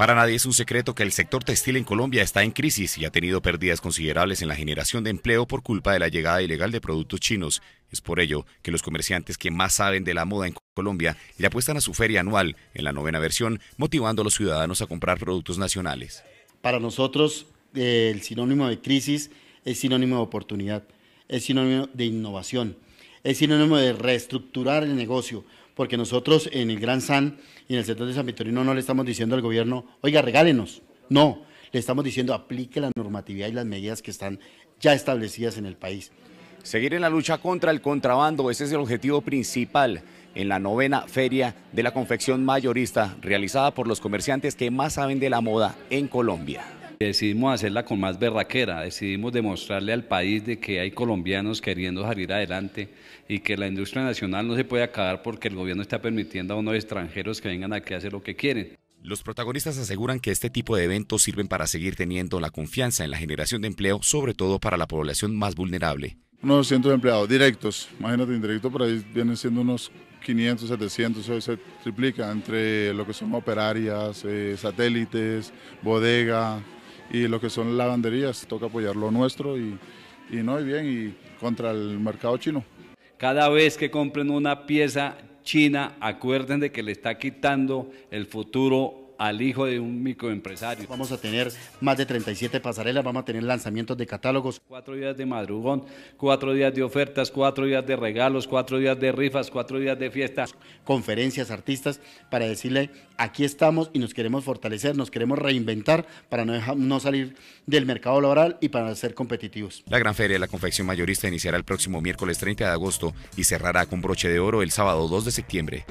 Para nadie es un secreto que el sector textil en Colombia está en crisis y ha tenido pérdidas considerables en la generación de empleo por culpa de la llegada ilegal de productos chinos. Es por ello que los comerciantes que más saben de la moda en Colombia le apuestan a su feria anual en la novena versión, motivando a los ciudadanos a comprar productos nacionales. Para nosotros, eh, el sinónimo de crisis es sinónimo de oportunidad, es sinónimo de innovación es sinónimo de reestructurar el negocio, porque nosotros en el Gran San y en el sector de San Victorino no le estamos diciendo al gobierno, oiga, regálenos. No, le estamos diciendo, aplique la normatividad y las medidas que están ya establecidas en el país. Seguir en la lucha contra el contrabando, ese es el objetivo principal en la novena feria de la confección mayorista realizada por los comerciantes que más saben de la moda en Colombia decidimos hacerla con más berraquera, decidimos demostrarle al país de que hay colombianos queriendo salir adelante y que la industria nacional no se puede acabar porque el gobierno está permitiendo a unos extranjeros que vengan aquí a hacer lo que quieren. Los protagonistas aseguran que este tipo de eventos sirven para seguir teniendo la confianza en la generación de empleo, sobre todo para la población más vulnerable. Unos 200 empleados directos, imagínate, indirecto por ahí vienen siendo unos 500, 700, eso se triplica entre lo que son operarias, eh, satélites, bodega, y lo que son lavanderías, toca apoyar lo nuestro y, no, y bien, y contra el mercado chino. Cada vez que compren una pieza china, acuérdense que le está quitando el futuro al hijo de un microempresario. Vamos a tener más de 37 pasarelas, vamos a tener lanzamientos de catálogos. Cuatro días de madrugón, cuatro días de ofertas, cuatro días de regalos, cuatro días de rifas, cuatro días de fiestas. Conferencias, artistas, para decirle, aquí estamos y nos queremos fortalecer, nos queremos reinventar para no, no salir del mercado laboral y para ser competitivos. La gran feria de la confección mayorista iniciará el próximo miércoles 30 de agosto y cerrará con broche de oro el sábado 2 de septiembre.